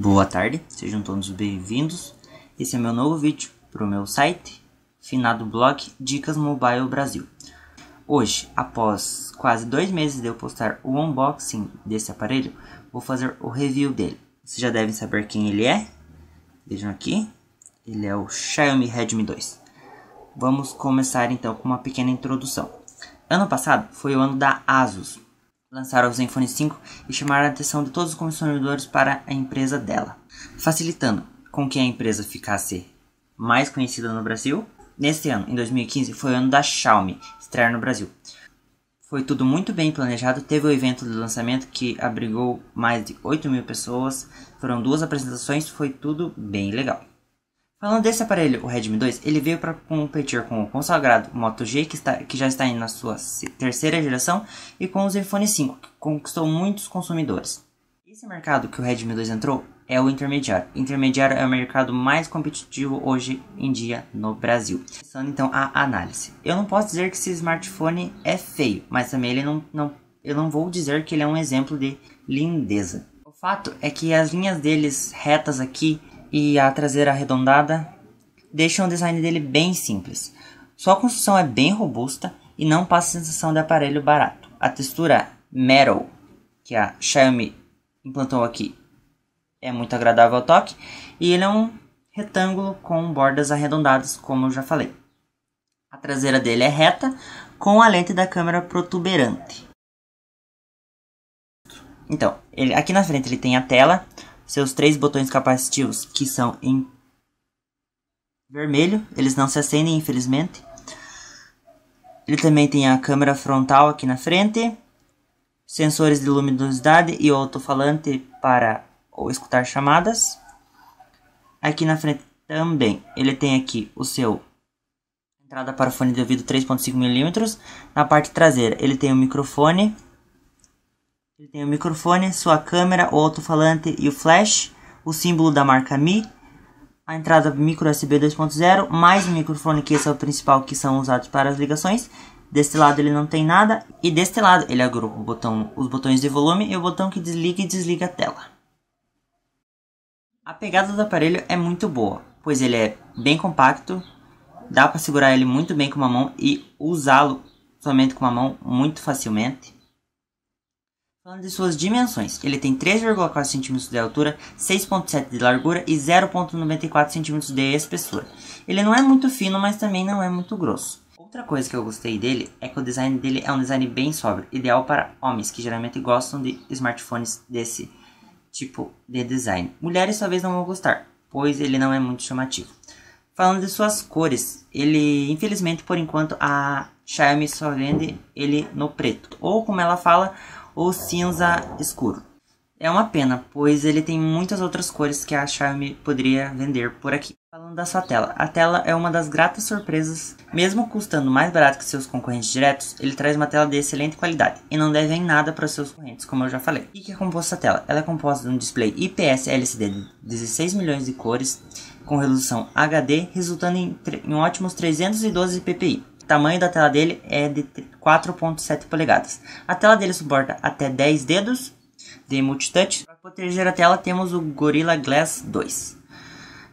Boa tarde, sejam todos bem-vindos. Esse é meu novo vídeo para o meu site, finado blog Dicas Mobile Brasil. Hoje, após quase dois meses de eu postar o unboxing desse aparelho, vou fazer o review dele. Vocês já devem saber quem ele é. Vejam aqui, ele é o Xiaomi Redmi 2. Vamos começar então com uma pequena introdução. Ano passado foi o ano da ASUS, lançaram o Zenfone 5 e chamaram a atenção de todos os consumidores para a empresa dela, facilitando com que a empresa ficasse mais conhecida no Brasil. Neste ano, em 2015, foi o ano da Xiaomi estrear no Brasil. Foi tudo muito bem planejado, teve o evento de lançamento que abrigou mais de 8 mil pessoas, foram duas apresentações, foi tudo bem legal. Falando desse aparelho, o Redmi 2, ele veio para competir com o consagrado Moto G, que, está, que já está indo na sua terceira geração, e com o Zenfone 5, que conquistou muitos consumidores. Esse mercado que o Redmi 2 entrou é o intermediário. Intermediário é o mercado mais competitivo hoje em dia no Brasil. Passando então a análise. Eu não posso dizer que esse smartphone é feio, mas também ele não, não, eu não vou dizer que ele é um exemplo de lindeza. O fato é que as linhas deles retas aqui e a traseira arredondada deixam o design dele bem simples. Sua construção é bem robusta e não passa a sensação de aparelho barato. A textura é metal que a Xiaomi implantou aqui é muito agradável ao toque e ele é um retângulo com bordas arredondadas, como eu já falei. A traseira dele é reta com a lente da câmera protuberante. Então, ele, aqui na frente ele tem a tela seus três botões capacitivos, que são em vermelho, eles não se acendem, infelizmente. Ele também tem a câmera frontal aqui na frente, sensores de luminosidade e alto-falante para ou escutar chamadas. Aqui na frente também ele tem aqui o seu entrada para fone de ouvido 3.5 mm. Na parte traseira ele tem o microfone ele tem o microfone, sua câmera, o alto-falante e o flash, o símbolo da marca Mi, a entrada micro USB 2.0, mais o microfone que esse é o principal que são usados para as ligações. Deste lado ele não tem nada e deste lado ele agrupa o botão, os botões de volume e o botão que desliga e desliga a tela. A pegada do aparelho é muito boa, pois ele é bem compacto, dá para segurar ele muito bem com uma mão e usá-lo somente com uma mão muito facilmente. Falando de suas dimensões, ele tem 3,4 cm de altura, 6,7 de largura e 0,94 cm de espessura. Ele não é muito fino, mas também não é muito grosso. Outra coisa que eu gostei dele é que o design dele é um design bem sóbrio, ideal para homens que geralmente gostam de smartphones desse tipo de design. Mulheres talvez não vão gostar, pois ele não é muito chamativo. Falando de suas cores, ele infelizmente por enquanto a Xiaomi só vende ele no preto, ou como ela fala, ou cinza escuro. É uma pena, pois ele tem muitas outras cores que a Xiaomi poderia vender por aqui. Falando da sua tela, a tela é uma das gratas surpresas. Mesmo custando mais barato que seus concorrentes diretos, ele traz uma tela de excelente qualidade e não deve em nada para seus concorrentes, como eu já falei. O que é composto a tela? Ela é composta de um display IPS LCD de 16 milhões de cores com resolução HD, resultando em, em ótimos 312 ppi tamanho da tela dele é de 4.7 polegadas. A tela dele suporta até 10 dedos de multitouch. Para proteger a tela temos o Gorilla Glass 2.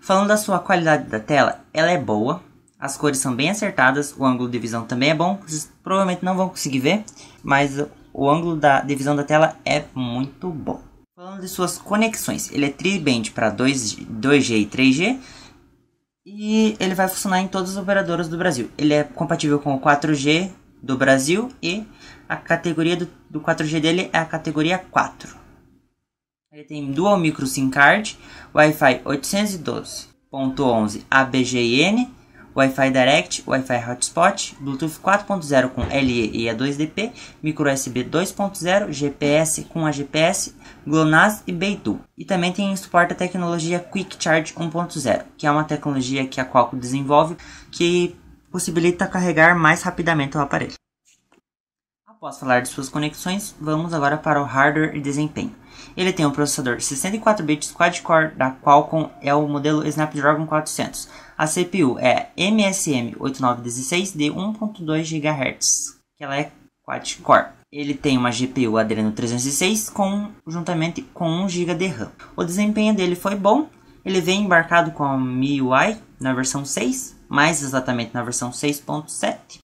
Falando da sua qualidade da tela, ela é boa, as cores são bem acertadas, o ângulo de visão também é bom, vocês provavelmente não vão conseguir ver, mas o ângulo da divisão da tela é muito bom. Falando de suas conexões, ele é tri-band para 2, 2G e 3G, e ele vai funcionar em todas as operadoras do Brasil. Ele é compatível com o 4G do Brasil e a categoria do, do 4G dele é a categoria 4. Ele tem dual micro SIM card, Wi-Fi 812.11 ABGN Wi-Fi Direct, Wi-Fi Hotspot, Bluetooth 4.0 com LE e A2DP, micro USB 2.0, GPS com a GPS, GLONASS e Beidou. E também tem suporte à tecnologia Quick Charge 1.0, que é uma tecnologia que a Qualcomm desenvolve que possibilita carregar mais rapidamente o aparelho. Após falar de suas conexões, vamos agora para o hardware e desempenho. Ele tem um processador 64 bits quad-core da Qualcomm, é o modelo Snapdragon 400. A CPU é MSM8916 de 1.2 GHz, que ela é quad-core. Ele tem uma GPU Adreno 306 com, juntamente com 1 GB de RAM. O desempenho dele foi bom, ele vem embarcado com a MIUI na versão 6, mais exatamente na versão 6.7.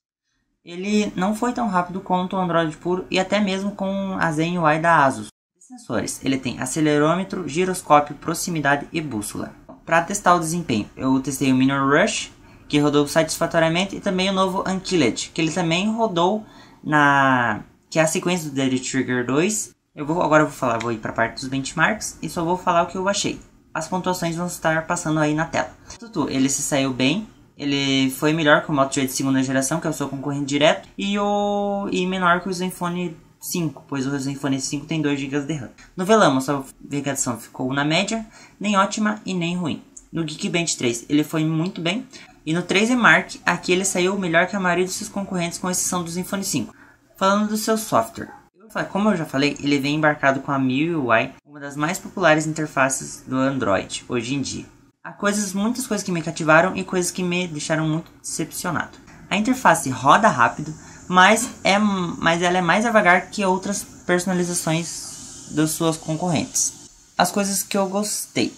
Ele não foi tão rápido quanto o Android puro e até mesmo com a Zen UI da Asus sensores. Ele tem acelerômetro, giroscópio, proximidade e bússola. Para testar o desempenho, eu testei o Minor Rush, que rodou satisfatoriamente, e também o novo Unkilled, que ele também rodou na que é a sequência do Dead Trigger 2. Eu vou agora eu vou falar, vou ir para a parte dos benchmarks e só vou falar o que eu achei. As pontuações vão estar passando aí na tela. Tutu, ele se saiu bem, ele foi melhor que o Moto G de segunda geração, que é o seu concorrente direto, e o e menor que o Zenfone 5, pois o Zenfone 5 tem 2 GB de RAM. No a sua navegação ficou na média, nem ótima e nem ruim. No Geekbench 3, ele foi muito bem. E no 3 Mark, aqui ele saiu melhor que a maioria dos seus concorrentes, com exceção do Zenfone 5. Falando do seu software, como eu já falei, ele vem embarcado com a MIUI, uma das mais populares interfaces do Android hoje em dia. Há coisas, muitas coisas que me cativaram e coisas que me deixaram muito decepcionado. A interface roda rápido, mas, é, mas ela é mais devagar que outras personalizações das suas concorrentes. As coisas que eu gostei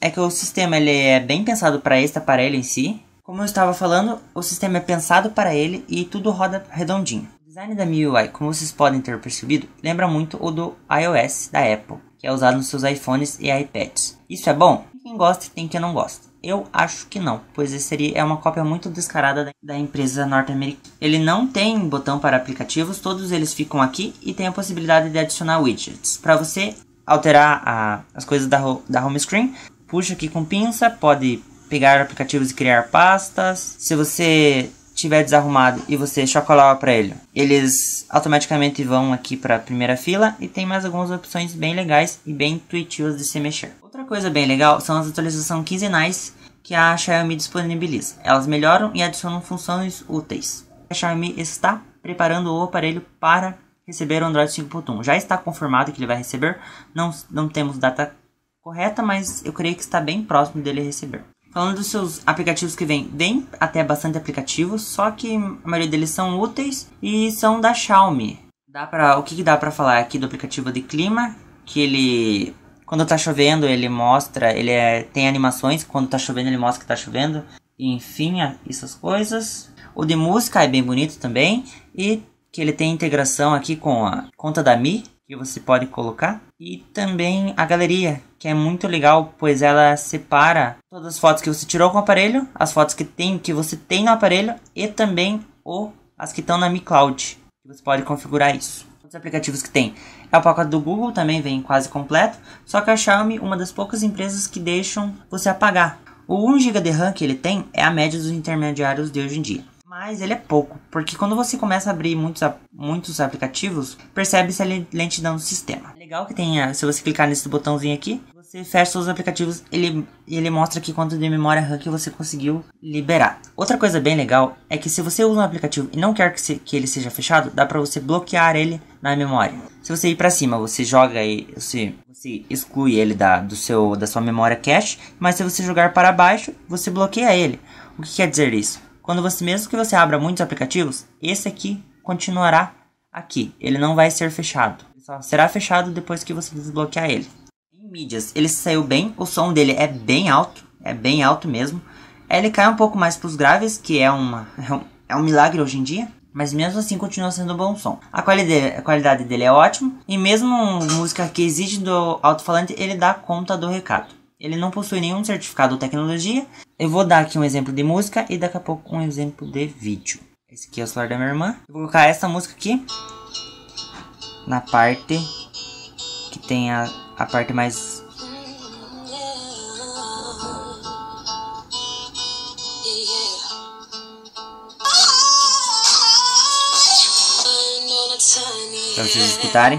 é que o sistema ele é bem pensado para este aparelho em si. Como eu estava falando, o sistema é pensado para ele e tudo roda redondinho. O design da MIUI, como vocês podem ter percebido, lembra muito o do iOS da Apple, que é usado nos seus iPhones e iPads. Isso é bom? Quem gosta tem quem não gosta. Eu acho que não, pois esse seria, é uma cópia muito descarada da, da empresa norte-americana. Ele não tem botão para aplicativos, todos eles ficam aqui e tem a possibilidade de adicionar widgets. Para você alterar a, as coisas da, da home screen, puxa aqui com pinça, pode pegar aplicativos e criar pastas. Se você tiver desarrumado e você chocolar para ele, eles automaticamente vão aqui para a primeira fila e tem mais algumas opções bem legais e bem intuitivas de se mexer. Outra coisa bem legal são as atualizações quinzenais que a Xiaomi disponibiliza. Elas melhoram e adicionam funções úteis. A Xiaomi está preparando o aparelho para receber o Android 5.1. Já está confirmado que ele vai receber, não, não temos data correta, mas eu creio que está bem próximo dele receber. Falando dos seus aplicativos que vem vem até bastante aplicativos, só que a maioria deles são úteis e são da Xiaomi. Dá pra, o que, que dá para falar aqui do aplicativo de clima, que ele quando tá chovendo, ele mostra, ele é, tem animações, quando tá chovendo, ele mostra que tá chovendo. Enfim, é essas coisas. O de música é bem bonito também. E que ele tem integração aqui com a conta da Mi, que você pode colocar. E também a galeria, que é muito legal, pois ela separa todas as fotos que você tirou com o aparelho, as fotos que, tem, que você tem no aparelho e também o, as que estão na Mi Cloud. Você pode configurar isso os aplicativos que tem. É o pacote do Google, também vem quase completo, só que a Xiaomi uma das poucas empresas que deixam você apagar. O 1 GB de RAM que ele tem é a média dos intermediários de hoje em dia. Mas ele é pouco, porque quando você começa a abrir muitos, muitos aplicativos, percebe-se a lentidão do sistema. É legal que tenha, se você clicar nesse botãozinho aqui, você fecha os aplicativos e ele, ele mostra aqui quanto de memória RAM que você conseguiu liberar. Outra coisa bem legal é que se você usa um aplicativo e não quer que, se, que ele seja fechado, dá para você bloquear ele na memória. Se você ir para cima, você joga e você, você exclui ele da, do seu, da sua memória cache, mas se você jogar para baixo, você bloqueia ele. O que quer dizer isso? Quando você mesmo que você abra muitos aplicativos, esse aqui continuará aqui. Ele não vai ser fechado. Ele só será fechado depois que você desbloquear ele. Em mídias, ele saiu bem. O som dele é bem alto, é bem alto mesmo. Ele cai um pouco mais para os graves, que é, uma, é um, é um milagre hoje em dia mas mesmo assim continua sendo um bom som. A qualidade, a qualidade dele é ótima, e mesmo música que exige do alto-falante, ele dá conta do recado. Ele não possui nenhum certificado ou tecnologia. Eu vou dar aqui um exemplo de música e daqui a pouco um exemplo de vídeo. Esse aqui é o celular da minha irmã. Eu vou colocar essa música aqui na parte que tem a, a parte mais para vocês escutarem.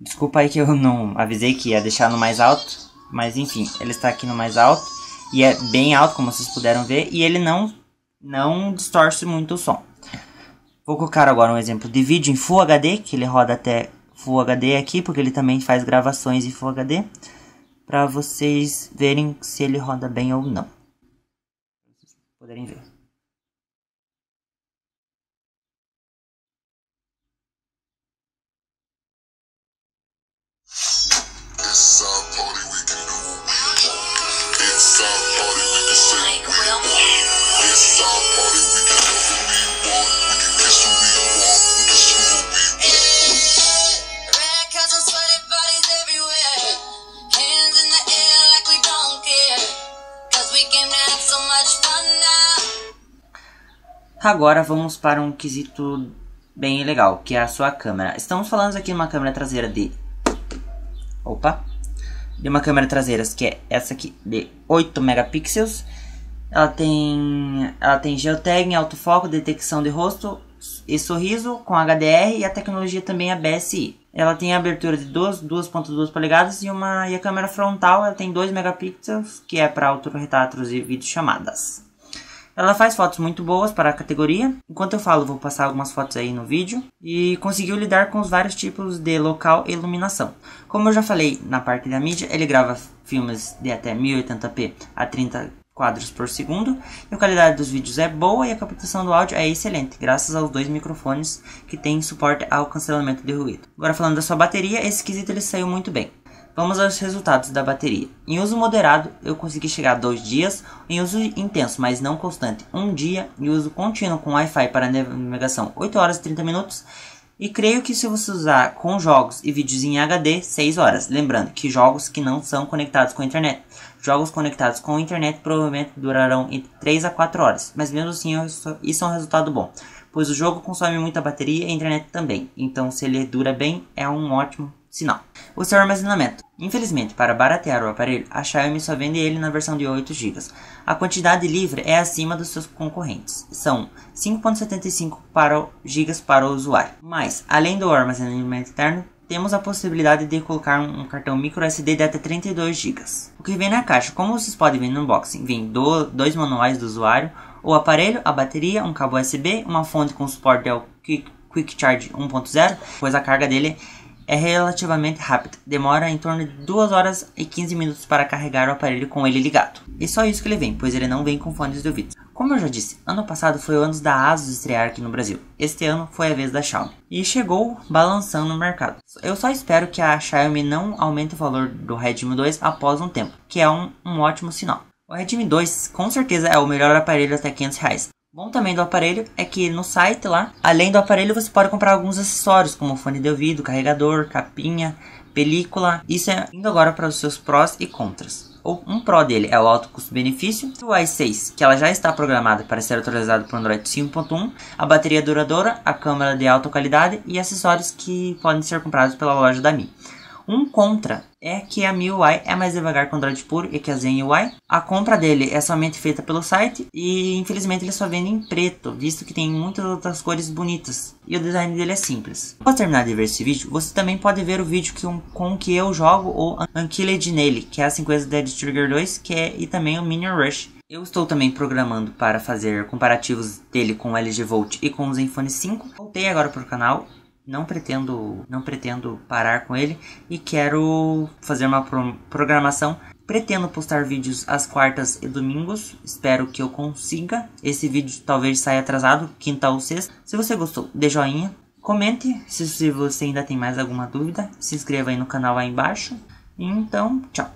Desculpa aí que eu não avisei que ia deixar no mais alto, mas enfim, ele está aqui no mais alto e é bem alto como vocês puderam ver e ele não não distorce muito o som. Vou colocar agora um exemplo de vídeo em Full HD, que ele roda até Full HD aqui, porque ele também faz gravações em Full HD, para vocês verem se ele roda bem ou não. Vocês poderem ver. Agora vamos para um quesito bem legal, que é a sua câmera. Estamos falando aqui de uma câmera traseira de... Opa! De uma câmera traseira que é essa aqui, de 8 megapixels. Ela tem, ela tem geotag, autofoco, detecção de rosto e sorriso com HDR e a tecnologia também é BSI. Ela tem abertura de 2.2 polegadas e, uma, e a câmera frontal ela tem 2 megapixels, que é para autorretratos e videochamadas. Ela faz fotos muito boas para a categoria. Enquanto eu falo, vou passar algumas fotos aí no vídeo. E conseguiu lidar com os vários tipos de local e iluminação. Como eu já falei na parte da mídia, ele grava filmes de até 1080p a 30 quadros por segundo. E a qualidade dos vídeos é boa e a captação do áudio é excelente, graças aos dois microfones que têm suporte ao cancelamento de ruído. Agora falando da sua bateria, esse quesito ele saiu muito bem. Vamos aos resultados da bateria. Em uso moderado, eu consegui chegar a 2 dias. Em uso intenso, mas não constante, 1 um dia. Em uso contínuo com Wi-Fi para navegação, 8 horas e 30 minutos. E creio que se você usar com jogos e vídeos em HD, 6 horas. Lembrando que jogos que não são conectados com a internet. Jogos conectados com a internet provavelmente durarão entre 3 a 4 horas. Mas mesmo assim, isso é um resultado bom. Pois o jogo consome muita bateria e a internet também. Então, se ele dura bem, é um ótimo sinal. O seu armazenamento. Infelizmente, para baratear o aparelho, a Xiaomi só vende ele na versão de 8 GB. A quantidade livre é acima dos seus concorrentes. São 5.75 para GB para o usuário. Mas, além do armazenamento interno, temos a possibilidade de colocar um cartão micro SD de até 32 GB. O que vem na caixa, como vocês podem ver no unboxing, vem do, dois manuais do usuário, o aparelho, a bateria, um cabo USB, uma fonte com suporte ao Quick, Quick Charge 1.0, pois a carga dele é relativamente rápida, demora em torno de 2 horas e 15 minutos para carregar o aparelho com ele ligado. E só isso que ele vem, pois ele não vem com fones de ouvido. Como eu já disse, ano passado foi o ano da ASUS estrear aqui no Brasil. Este ano foi a vez da Xiaomi. E chegou balançando no mercado. Eu só espero que a Xiaomi não aumente o valor do Redmi 2 após um tempo, que é um, um ótimo sinal. O Redmi 2 com certeza é o melhor aparelho até 500 reais, Bom também do aparelho é que no site lá, além do aparelho, você pode comprar alguns acessórios, como fone de ouvido, carregador, capinha, película. Isso é indo agora para os seus prós e contras. Um pró dele é o alto custo-benefício. O i6, que ela já está programada para ser atualizado para o Android 5.1, a bateria duradoura, a câmera de alta qualidade e acessórios que podem ser comprados pela loja da Mi. Um contra é que a MIUI é mais devagar que o Android puro e que a Zen UI. A compra dele é somente feita pelo site e infelizmente ele só vende em preto, visto que tem muitas outras cores bonitas e o design dele é simples. Após terminar de ver esse vídeo, você também pode ver o vídeo que um, com que eu jogo o Unkilled nele, que é a 50 Dead Trigger 2, que é e também o Minion Rush, eu estou também programando para fazer comparativos dele com o LG Volt e com o Zenfone 5. Voltei agora para o canal não pretendo, não pretendo parar com ele e quero fazer uma pro programação. Pretendo postar vídeos às quartas e domingos, espero que eu consiga. Esse vídeo talvez saia atrasado, quinta ou sexta. Se você gostou, dê joinha, comente se você ainda tem mais alguma dúvida, se inscreva aí no canal aí embaixo. Então, tchau.